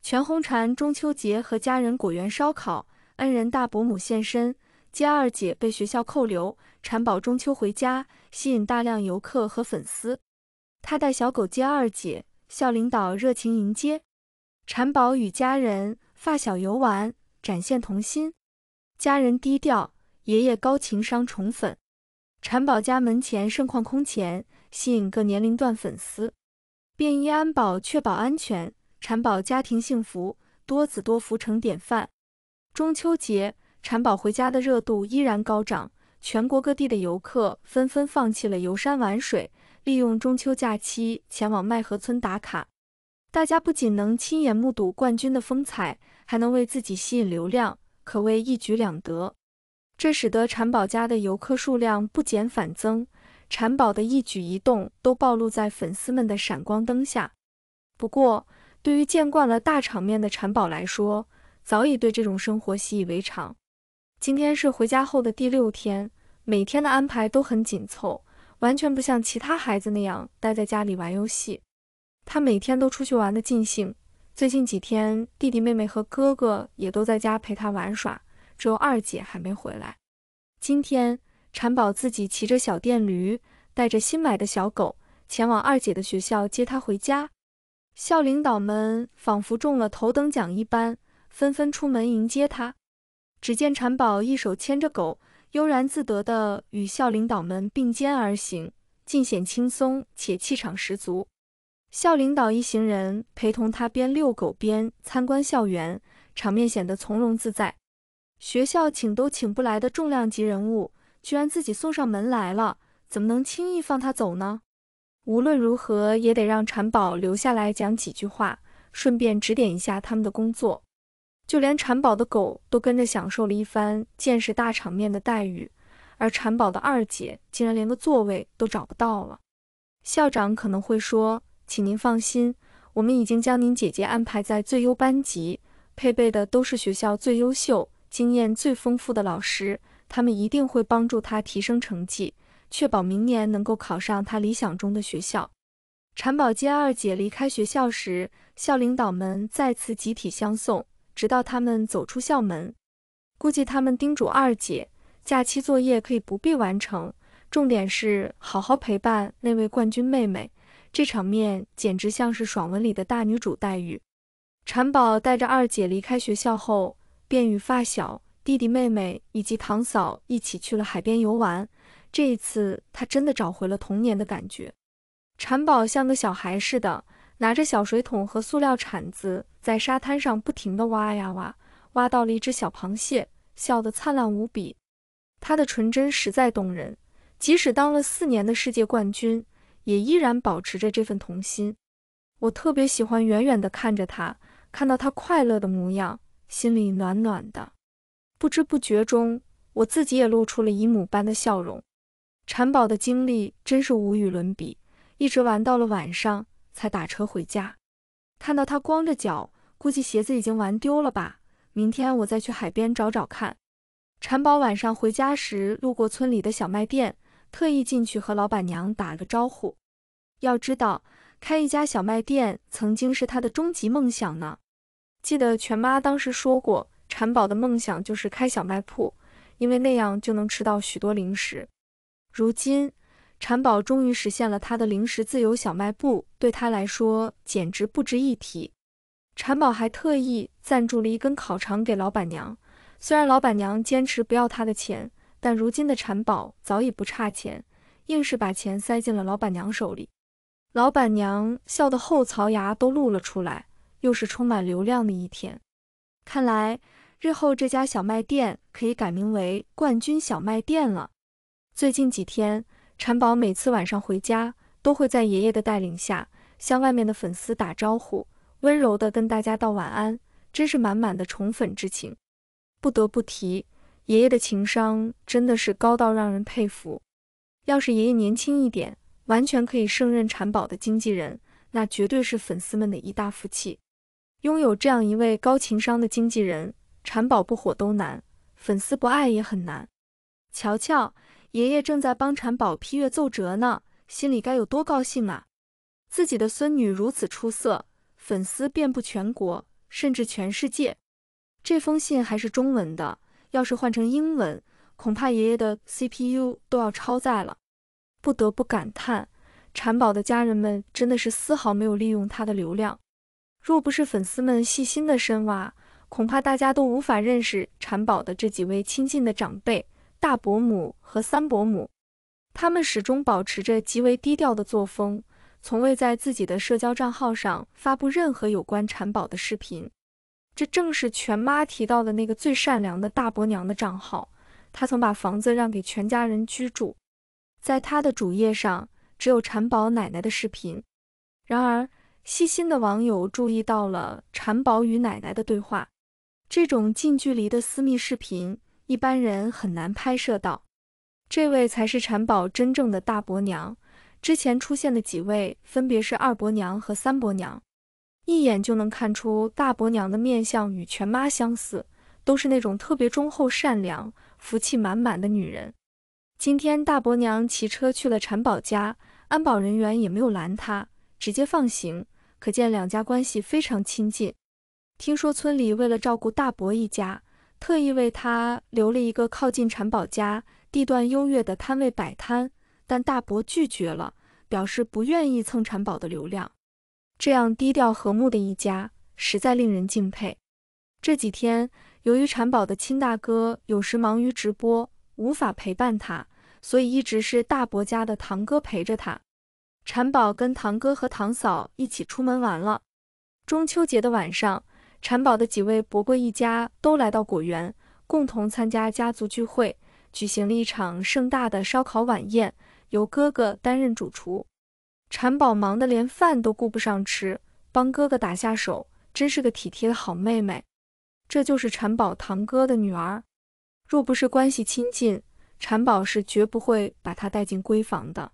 全红婵中秋节和家人果园烧烤，恩人大伯母现身，接二姐被学校扣留，婵宝中秋回家，吸引大量游客和粉丝。他带小狗接二姐，校领导热情迎接，婵宝与家人发小游玩，展现童心。家人低调，爷爷高情商宠粉。婵宝家门前盛况空前，吸引各年龄段粉丝。便衣安保确保安全，婵宝家庭幸福，多子多福成典范。中秋节，婵宝回家的热度依然高涨，全国各地的游客纷纷放弃了游山玩水，利用中秋假期前往麦河村打卡。大家不仅能亲眼目睹冠军的风采，还能为自己吸引流量，可谓一举两得。这使得产宝家的游客数量不减反增，产宝的一举一动都暴露在粉丝们的闪光灯下。不过，对于见惯了大场面的产宝来说，早已对这种生活习以为常。今天是回家后的第六天，每天的安排都很紧凑，完全不像其他孩子那样待在家里玩游戏。他每天都出去玩的尽兴。最近几天，弟弟妹妹和哥哥也都在家陪他玩耍。只有二姐还没回来。今天，婵宝自己骑着小电驴，带着新买的小狗，前往二姐的学校接她回家。校领导们仿佛中了头等奖一般，纷纷出门迎接她。只见婵宝一手牵着狗，悠然自得地与校领导们并肩而行，尽显轻松且气场十足。校领导一行人陪同他边遛狗边参观校园，场面显得从容自在。学校请都请不来的重量级人物，居然自己送上门来了，怎么能轻易放他走呢？无论如何也得让产宝留下来讲几句话，顺便指点一下他们的工作。就连产宝的狗都跟着享受了一番见识大场面的待遇，而产宝的二姐竟然连个座位都找不到了。校长可能会说：“请您放心，我们已经将您姐姐安排在最优班级，配备的都是学校最优秀。”经验最丰富的老师，他们一定会帮助他提升成绩，确保明年能够考上他理想中的学校。产宝接二姐离开学校时，校领导们再次集体相送，直到他们走出校门。估计他们叮嘱二姐，假期作业可以不必完成，重点是好好陪伴那位冠军妹妹。这场面简直像是爽文里的大女主待遇。产宝带着二姐离开学校后。便与发小、弟弟、妹妹以及堂嫂一起去了海边游玩。这一次，他真的找回了童年的感觉。婵宝像个小孩似的，拿着小水桶和塑料铲子，在沙滩上不停地挖呀挖，挖到了一只小螃蟹，笑得灿烂无比。他的纯真实在动人，即使当了四年的世界冠军，也依然保持着这份童心。我特别喜欢远远地看着他，看到他快乐的模样。心里暖暖的，不知不觉中，我自己也露出了姨母般的笑容。产宝的经历真是无与伦比，一直玩到了晚上才打车回家。看到他光着脚，估计鞋子已经玩丢了吧。明天我再去海边找找看。产宝晚上回家时路过村里的小卖店，特意进去和老板娘打了个招呼。要知道，开一家小卖店曾经是他的终极梦想呢。记得全妈当时说过，产宝的梦想就是开小卖铺，因为那样就能吃到许多零食。如今，产宝终于实现了他的零食自由，小卖部对他来说简直不值一提。产宝还特意赞助了一根烤肠给老板娘，虽然老板娘坚持不要他的钱，但如今的产宝早已不差钱，硬是把钱塞进了老板娘手里。老板娘笑得后槽牙都露了出来。又是充满流量的一天，看来日后这家小卖店可以改名为冠军小卖店了。最近几天，馋宝每次晚上回家，都会在爷爷的带领下向外面的粉丝打招呼，温柔地跟大家道晚安，真是满满的宠粉之情。不得不提，爷爷的情商真的是高到让人佩服。要是爷爷年轻一点，完全可以胜任馋宝的经纪人，那绝对是粉丝们的一大福气。拥有这样一位高情商的经纪人，产宝不火都难，粉丝不爱也很难。瞧瞧，爷爷正在帮产宝批阅奏折呢，心里该有多高兴啊！自己的孙女如此出色，粉丝遍布全国，甚至全世界。这封信还是中文的，要是换成英文，恐怕爷爷的 CPU 都要超载了。不得不感叹，产宝的家人们真的是丝毫没有利用他的流量。若不是粉丝们细心的深挖，恐怕大家都无法认识产宝的这几位亲近的长辈，大伯母和三伯母。他们始终保持着极为低调的作风，从未在自己的社交账号上发布任何有关产宝的视频。这正是全妈提到的那个最善良的大伯娘的账号。她曾把房子让给全家人居住，在她的主页上只有产宝奶奶的视频。然而，细心的网友注意到了产宝与奶奶的对话，这种近距离的私密视频，一般人很难拍摄到。这位才是产宝真正的大伯娘，之前出现的几位分别是二伯娘和三伯娘。一眼就能看出大伯娘的面相与全妈相似，都是那种特别忠厚、善良、福气满满的女人。今天大伯娘骑车去了产宝家，安保人员也没有拦她，直接放行。可见两家关系非常亲近。听说村里为了照顾大伯一家，特意为他留了一个靠近产宝家、地段优越的摊位摆摊，但大伯拒绝了，表示不愿意蹭产宝的流量。这样低调和睦的一家，实在令人敬佩。这几天，由于产宝的亲大哥有时忙于直播，无法陪伴他，所以一直是大伯家的堂哥陪着他。婵宝跟堂哥和堂嫂一起出门玩了。中秋节的晚上，婵宝的几位伯伯一家都来到果园，共同参加家族聚会，举行了一场盛大的烧烤晚宴，由哥哥担任主厨。婵宝忙得连饭都顾不上吃，帮哥哥打下手，真是个体贴的好妹妹。这就是婵宝堂哥的女儿。若不是关系亲近，婵宝是绝不会把她带进闺房的。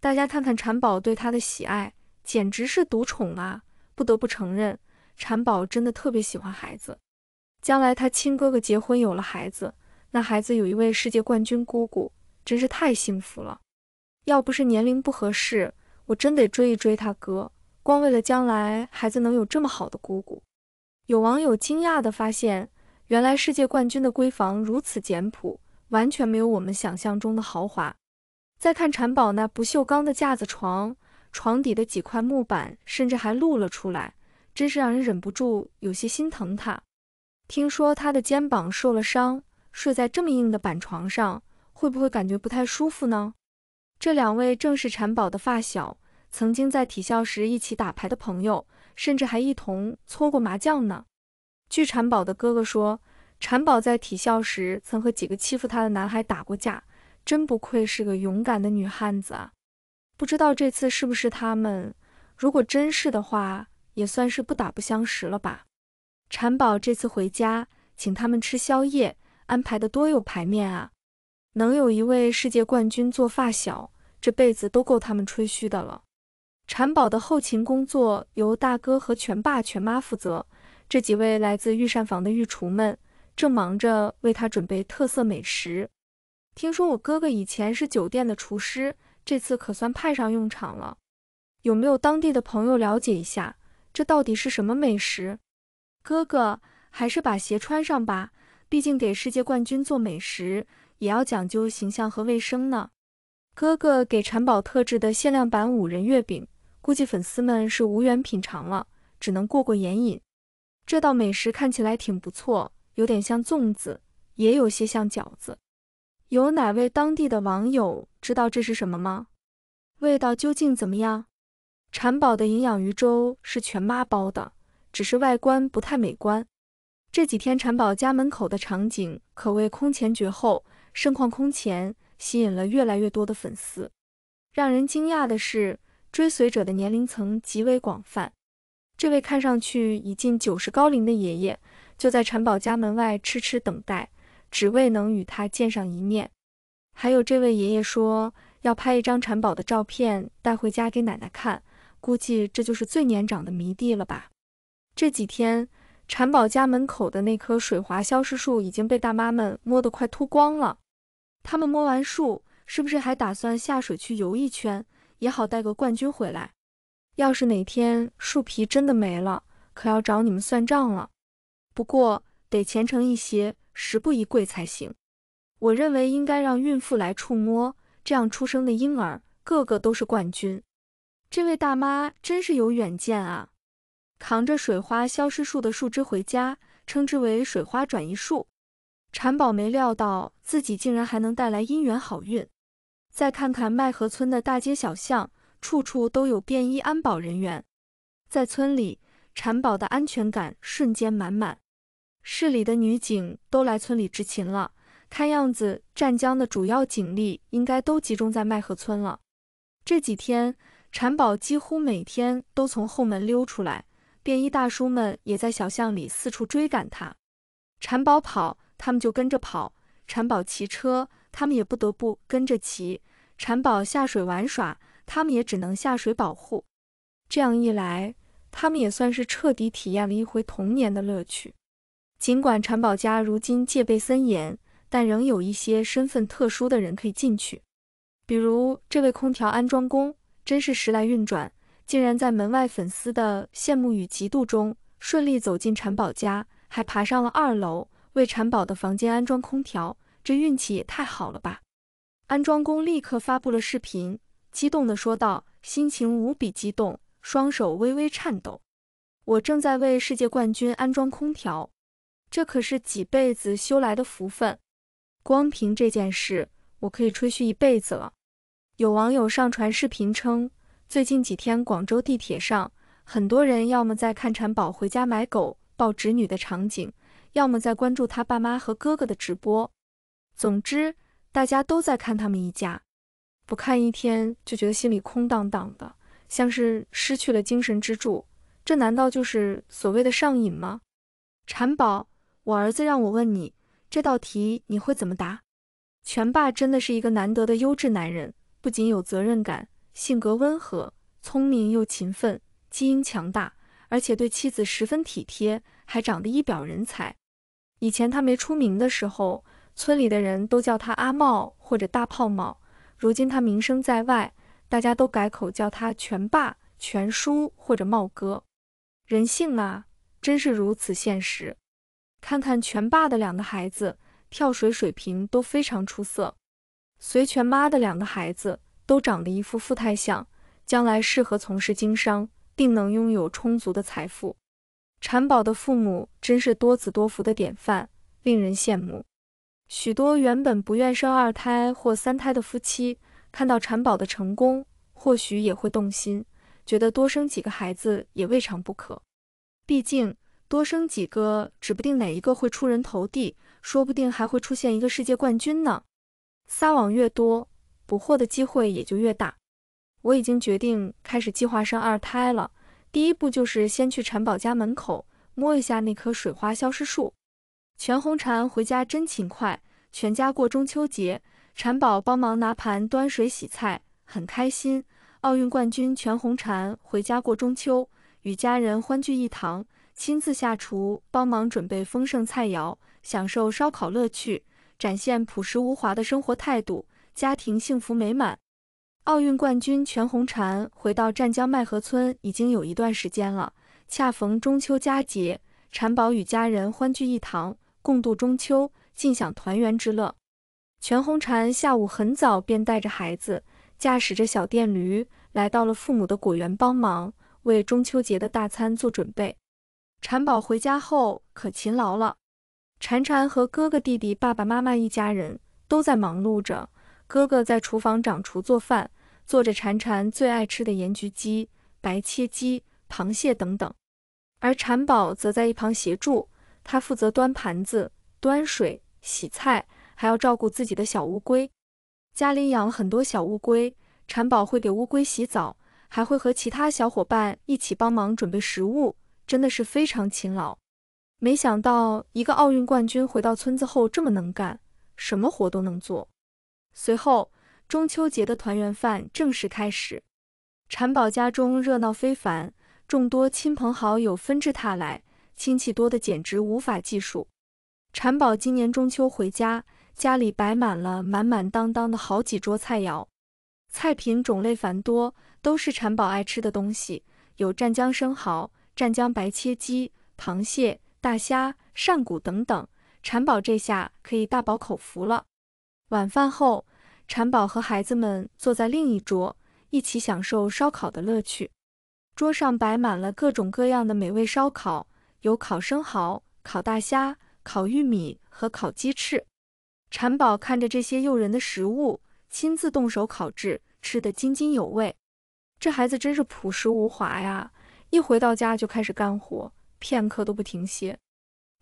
大家看看婵宝对他的喜爱，简直是独宠啊！不得不承认，婵宝真的特别喜欢孩子。将来他亲哥哥结婚有了孩子，那孩子有一位世界冠军姑姑，真是太幸福了。要不是年龄不合适，我真得追一追他哥，光为了将来孩子能有这么好的姑姑。有网友惊讶地发现，原来世界冠军的闺房如此简朴，完全没有我们想象中的豪华。再看缠宝那不锈钢的架子床，床底的几块木板甚至还露了出来，真是让人忍不住有些心疼他。听说他的肩膀受了伤，睡在这么硬的板床上，会不会感觉不太舒服呢？这两位正是缠宝的发小，曾经在体校时一起打牌的朋友，甚至还一同搓过麻将呢。据缠宝的哥哥说，缠宝在体校时曾和几个欺负他的男孩打过架。真不愧是个勇敢的女汉子啊！不知道这次是不是他们？如果真是的话，也算是不打不相识了吧。婵宝这次回家请他们吃宵夜，安排的多有排面啊！能有一位世界冠军做发小，这辈子都够他们吹嘘的了。婵宝的后勤工作由大哥和全爸、全妈负责，这几位来自御膳房的御厨们正忙着为他准备特色美食。听说我哥哥以前是酒店的厨师，这次可算派上用场了。有没有当地的朋友了解一下，这到底是什么美食？哥哥，还是把鞋穿上吧，毕竟给世界冠军做美食，也要讲究形象和卫生呢。哥哥给产宝特制的限量版五仁月饼，估计粉丝们是无缘品尝了，只能过过眼瘾。这道美食看起来挺不错，有点像粽子，也有些像饺子。有哪位当地的网友知道这是什么吗？味道究竟怎么样？产宝的营养鱼粥是全妈包的，只是外观不太美观。这几天产宝家门口的场景可谓空前绝后，盛况空前，吸引了越来越多的粉丝。让人惊讶的是，追随者的年龄层极为广泛。这位看上去已近九十高龄的爷爷，就在产宝家门外痴痴等待。只为能与他见上一面。还有这位爷爷说要拍一张产宝的照片带回家给奶奶看，估计这就是最年长的迷弟了吧。这几天，产宝家门口的那棵水华消失树已经被大妈们摸得快秃光了。他们摸完树，是不是还打算下水去游一圈，也好带个冠军回来？要是哪天树皮真的没了，可要找你们算账了。不过得虔诚一些。十步一跪才行。我认为应该让孕妇来触摸，这样出生的婴儿个个都是冠军。这位大妈真是有远见啊！扛着水花消失术的树枝回家，称之为水花转移术。婵宝没料到自己竟然还能带来姻缘好运。再看看麦河村的大街小巷，处处都有便衣安保人员。在村里，婵宝的安全感瞬间满满。市里的女警都来村里执勤了，看样子湛江的主要警力应该都集中在麦河村了。这几天，婵宝几乎每天都从后门溜出来，便衣大叔们也在小巷里四处追赶他。婵宝跑，他们就跟着跑；婵宝骑车，他们也不得不跟着骑；婵宝下水玩耍，他们也只能下水保护。这样一来，他们也算是彻底体验了一回童年的乐趣。尽管产宝家如今戒备森严，但仍有一些身份特殊的人可以进去，比如这位空调安装工，真是时来运转，竟然在门外粉丝的羡慕与嫉妒中顺利走进产宝家，还爬上了二楼为产宝的房间安装空调，这运气也太好了吧！安装工立刻发布了视频，激动地说道：“心情无比激动，双手微微颤抖，我正在为世界冠军安装空调。”这可是几辈子修来的福分，光凭这件事，我可以吹嘘一辈子了。有网友上传视频称，最近几天广州地铁上，很多人要么在看产宝回家买狗抱侄女的场景，要么在关注他爸妈和哥哥的直播。总之，大家都在看他们一家，不看一天就觉得心里空荡荡的，像是失去了精神支柱。这难道就是所谓的上瘾吗？产宝。我儿子让我问你这道题，你会怎么答？全爸真的是一个难得的优质男人，不仅有责任感，性格温和，聪明又勤奋，基因强大，而且对妻子十分体贴，还长得一表人才。以前他没出名的时候，村里的人都叫他阿茂或者大炮茂。如今他名声在外，大家都改口叫他全爸、全叔或者茂哥。人性啊，真是如此现实。看看全爸的两个孩子，跳水水平都非常出色；随全妈的两个孩子都长得一副富态相，将来适合从事经商，定能拥有充足的财富。产宝的父母真是多子多福的典范，令人羡慕。许多原本不愿生二胎或三胎的夫妻，看到产宝的成功，或许也会动心，觉得多生几个孩子也未尝不可。毕竟。多生几个，指不定哪一个会出人头地，说不定还会出现一个世界冠军呢。撒网越多，捕获的机会也就越大。我已经决定开始计划生二胎了。第一步就是先去婵宝家门口摸一下那棵水花消失树。全红婵回家真勤快，全家过中秋节，婵宝帮忙拿盘端水洗菜，很开心。奥运冠军全红婵回家过中秋，与家人欢聚一堂。亲自下厨，帮忙准备丰盛菜肴，享受烧烤乐趣，展现朴实无华的生活态度，家庭幸福美满。奥运冠军全红婵回到湛江麦河村已经有一段时间了，恰逢中秋佳节，婵宝与家人欢聚一堂，共度中秋，尽享团圆之乐。全红婵下午很早便带着孩子，驾驶着小电驴来到了父母的果园，帮忙为中秋节的大餐做准备。婵宝回家后可勤劳了，馋馋和哥哥、弟弟、爸爸妈妈一家人都在忙碌着。哥哥在厨房掌厨做饭，做着馋馋最爱吃的盐焗鸡、白切鸡、螃蟹等等。而馋宝则在一旁协助，他负责端盘子、端水、洗菜，还要照顾自己的小乌龟。家里养了很多小乌龟，馋宝会给乌龟洗澡，还会和其他小伙伴一起帮忙准备食物。真的是非常勤劳，没想到一个奥运冠军回到村子后这么能干，什么活都能做。随后，中秋节的团圆饭正式开始，婵宝家中热闹非凡，众多亲朋好友纷至沓来，亲戚多得简直无法计数。婵宝今年中秋回家，家里摆满了满满当当的好几桌菜肴，菜品种类繁多，都是婵宝爱吃的东西，有湛江生蚝。湛江白切鸡、螃蟹、大虾、扇骨等等，产宝这下可以大饱口福了。晚饭后，产宝和孩子们坐在另一桌，一起享受烧烤的乐趣。桌上摆满了各种各样的美味烧烤，有烤生蚝、烤大虾、烤玉米和烤鸡翅。产宝看着这些诱人的食物，亲自动手烤制，吃得津津有味。这孩子真是朴实无华呀。一回到家就开始干活，片刻都不停歇。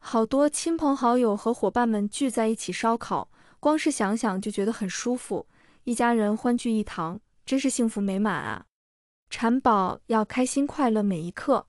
好多亲朋好友和伙伴们聚在一起烧烤，光是想想就觉得很舒服。一家人欢聚一堂，真是幸福美满啊！馋宝要开心快乐每一刻。